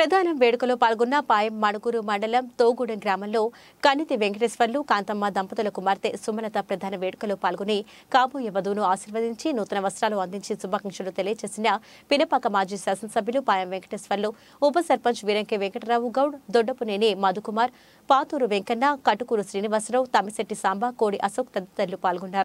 ప్రధాన వేడుకలో పాల్గొన్న పాయం మణుకూరు మండలం తోగూడెం గ్రామంలో కనితి వెంకటేశ్వర్లు కాంతమ్మ దంపతుల కుమార్తె సుమలత ప్రధాన వేడుకలో పాల్గొని కాబోయే వధువును ఆశీర్వదించి నూతన వస్త్రాలు అందించి శుభాకాంక్షలు తెలియజేసిన పినపాక మాజీ శాసనసభ్యులు పాయం వెంకటేశ్వర్లు ఉప సర్పంచ్ వీరంకే వెంకటరావు గౌడ్ దొడ్డపునేని మధుకుమార్ పాతూరు వెంకన్న కటుకూరు శ్రీనివాసరావు తమిశెట్టి సాంబ కోడి అశోక్ తదితరులు పాల్గొన్నారు